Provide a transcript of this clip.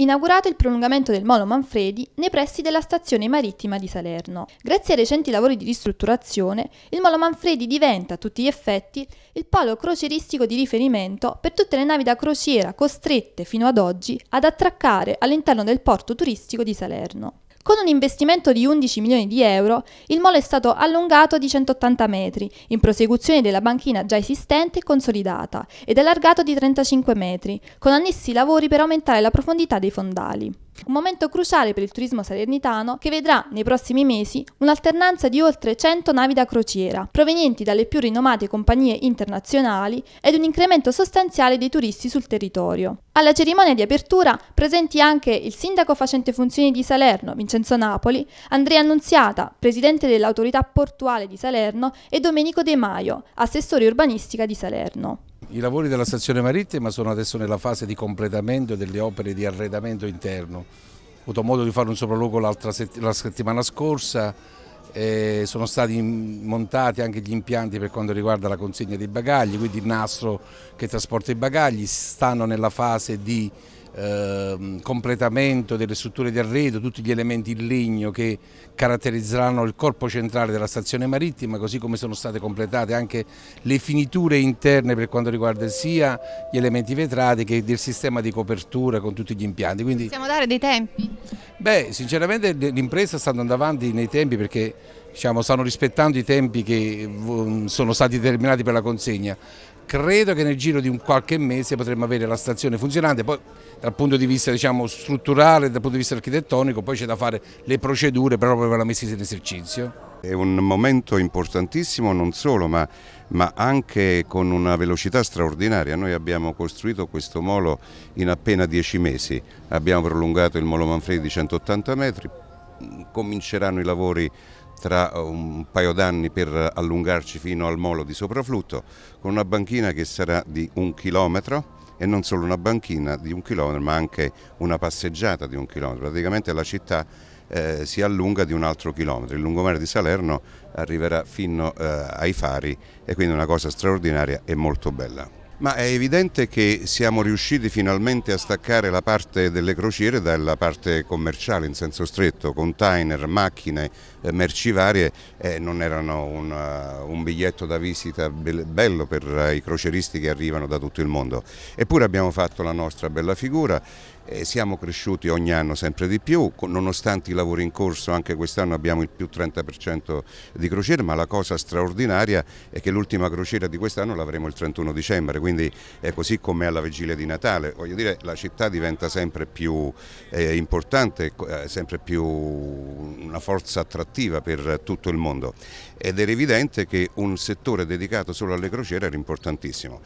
inaugurato il prolungamento del molo Manfredi nei pressi della stazione marittima di Salerno. Grazie ai recenti lavori di ristrutturazione, il molo Manfredi diventa a tutti gli effetti il polo crocieristico di riferimento per tutte le navi da crociera costrette fino ad oggi ad attraccare all'interno del porto turistico di Salerno. Con un investimento di 11 milioni di euro, il molo è stato allungato di 180 metri, in prosecuzione della banchina già esistente e consolidata, ed allargato di 35 metri, con annessi lavori per aumentare la profondità dei fondali. Un momento cruciale per il turismo salernitano che vedrà nei prossimi mesi un'alternanza di oltre 100 navi da crociera, provenienti dalle più rinomate compagnie internazionali ed un incremento sostanziale dei turisti sul territorio. Alla cerimonia di apertura presenti anche il sindaco facente funzioni di Salerno, Vincenzo Napoli, Andrea Annunziata, presidente dell'autorità portuale di Salerno e Domenico De Maio, assessore urbanistica di Salerno. I lavori della stazione marittima sono adesso nella fase di completamento delle opere di arredamento interno. Ho avuto modo di fare un sopralluogo sett la settimana scorsa, eh, sono stati montati anche gli impianti per quanto riguarda la consegna dei bagagli, quindi il nastro che trasporta i bagagli, stanno nella fase di Ehm, completamento delle strutture di arredo, tutti gli elementi in legno che caratterizzeranno il corpo centrale della stazione marittima, così come sono state completate anche le finiture interne per quanto riguarda sia gli elementi vetrati che del sistema di copertura con tutti gli impianti. Quindi, Possiamo dare dei tempi? Beh, sinceramente l'impresa sta andando avanti nei tempi perché Diciamo, stanno rispettando i tempi che mm, sono stati determinati per la consegna credo che nel giro di un qualche mese potremmo avere la stazione funzionante, poi dal punto di vista diciamo, strutturale, dal punto di vista architettonico, poi c'è da fare le procedure proprio per la messa in esercizio. È un momento importantissimo non solo ma, ma, anche con una velocità straordinaria. Noi abbiamo costruito questo molo in appena dieci mesi, abbiamo prolungato il molo Manfredi di 180 metri, cominceranno i lavori tra eh, un paio d'anni per allungarci fino al molo di Sopraflutto con una banchina che sarà di un chilometro e non solo una banchina di un chilometro ma anche una passeggiata di un chilometro. Praticamente la città eh, si allunga di un altro chilometro. Il lungomare di Salerno arriverà fino eh, ai fari e quindi è una cosa straordinaria e molto bella. Ma è evidente che siamo riusciti finalmente a staccare la parte delle crociere dalla parte commerciale in senso stretto, container, macchine, eh, merci varie eh, non erano un, uh, un, biglietto da visita bello per eh, i croceristi che arrivano da tutto il mondo. Eppure abbiamo fatto la nostra bella figura eh, siamo cresciuti ogni anno sempre di più, nonostante i lavori in corso anche quest'anno abbiamo il più 30% di crociere, ma la cosa straordinaria è che l'ultima crociera di quest'anno l'avremo il 31 dicembre, quindi è così come alla vigilia di Natale. Voglio dire, la città diventa sempre più eh, importante, eh, sempre più una forza attrattiva per tutto il mondo ed era evidente che un settore dedicato solo alle crociere era importantissimo.